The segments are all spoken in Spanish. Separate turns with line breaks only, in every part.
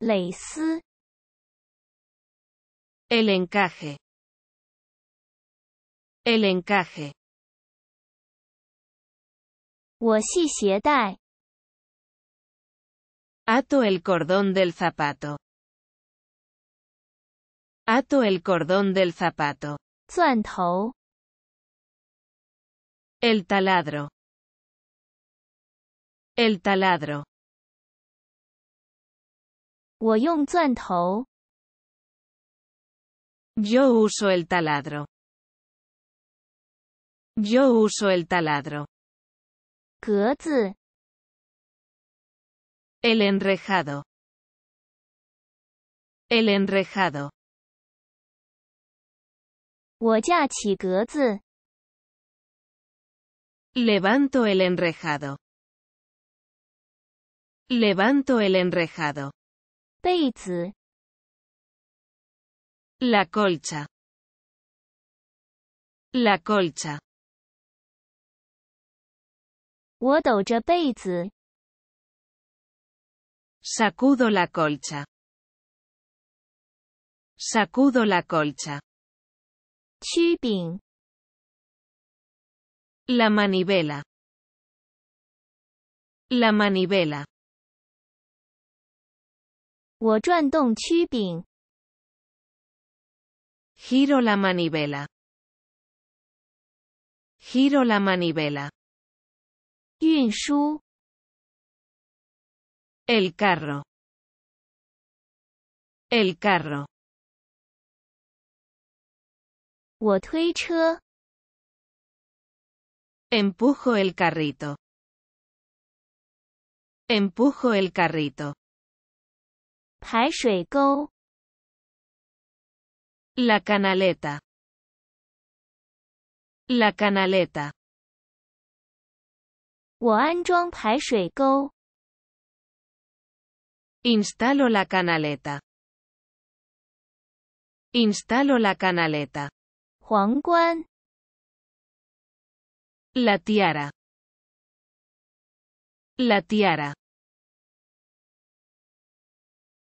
el encaje. El encaje. Ato el cordón del zapato. Ato el cordón del zapato. El taladro. El taladro. Yo uso el taladro. Yo uso el taladro. El enrejado. El enrejado. levanto el enrejado. Levanto el enrejado. La colcha. La colcha. 我抖着被子 Sacudo la colcha. Sacudo la colcha. 曲柄 La manivela. La manivela. 我转动曲柄. Giro la manivela. Giro la manivela. El carro. El carro. Empujo el carrito. Empujo el carrito. La canaleta. La canaleta. 我安装排水沟 Instalo la canaleta. Instalo la canaleta. Juan La tiara. La tiara.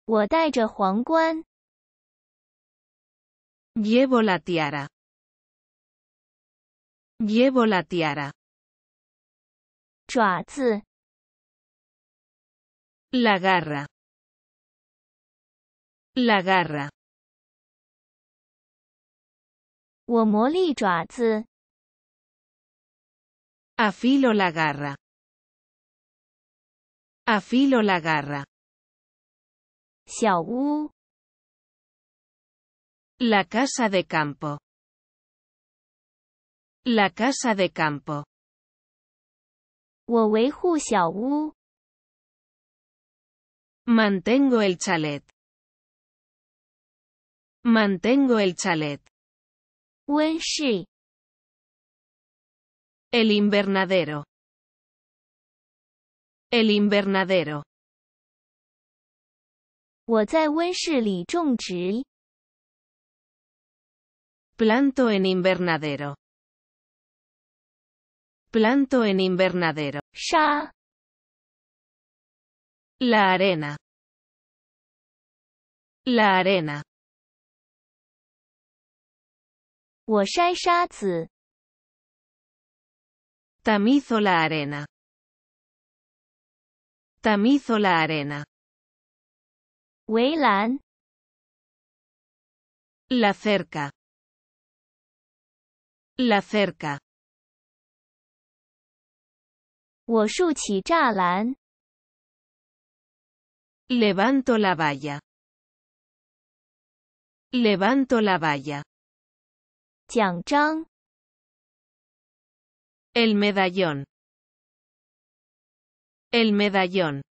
我戴着皇冠。llevo la tiara。llevo la tiara。爪子。la garra。la garra。我磨利爪子。afilo la garra。afilo la garra。La casa de campo. La casa de campo. Mantengo el chalet. Mantengo el chalet. Wenshi. El invernadero. El invernadero. 我在温室里种植。Planto en invernadero. Planto en invernadero. Sha. La arena. La arena. 我筛沙子。Tamizo la arena. Tamizo la arena. la cerca la cerca chalan levanto la valla levanto la valla Chang el medallón el medallón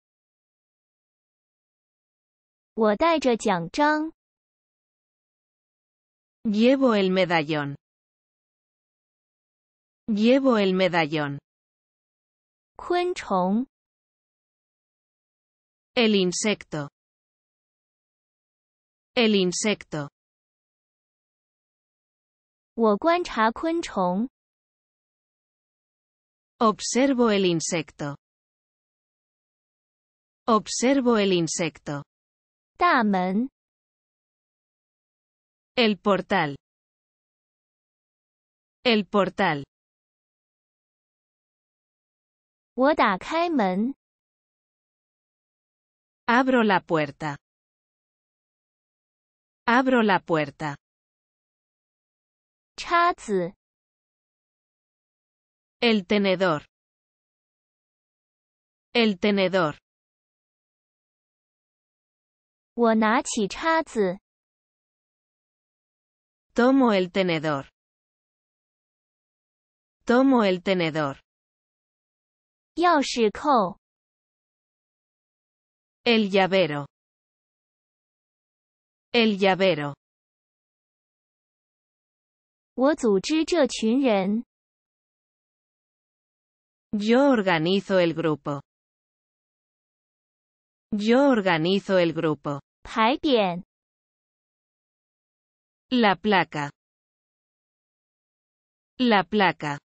llevo el medallón. Llevo el medallón. El insecto. El insecto. Observo el insecto. Observo el insecto. El portal. El portal. 我打开门 Abro la puerta. Abro la puerta. El tenedor. El tenedor. 我拿起叉子。Tomo el tenedor. Tomo el tenedor. 钥匙扣。El llavero. El llavero. 我组织这群人。Yo organizo el grupo. Yo organizo el grupo. La placa. La placa.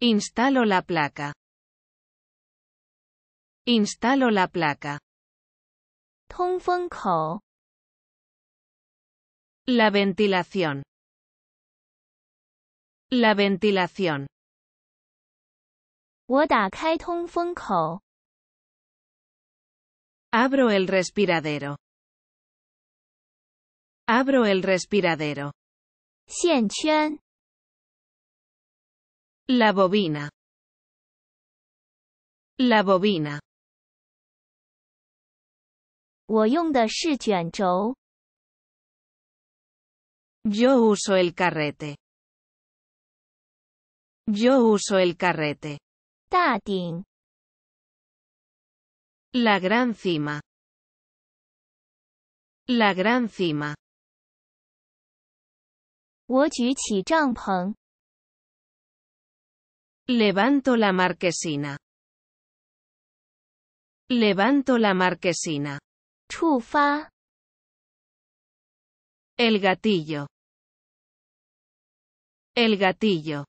instalo la placa. Instalo la placa. La ventilación. La ventilación. Abro el respiradero. Abro el respiradero. la bobina. La bobina. Yo uso el carrete. Yo uso el carrete. La gran cima. La gran cima. Levanto la marquesina. Levanto la marquesina. El gatillo. El gatillo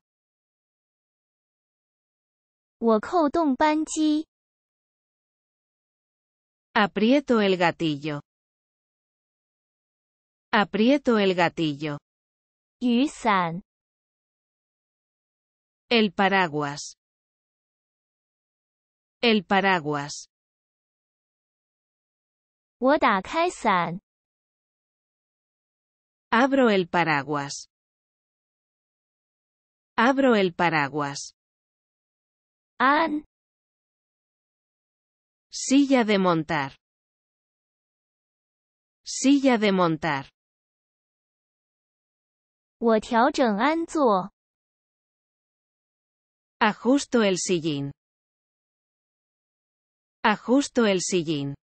aprieto el gatillo. Aprieto el gatillo. El paraguas. El paraguas. Abro el paraguas. Abro el paraguas. An. Silla de montar. Silla de montar. Ajusto el sillín. Ajusto el sillín.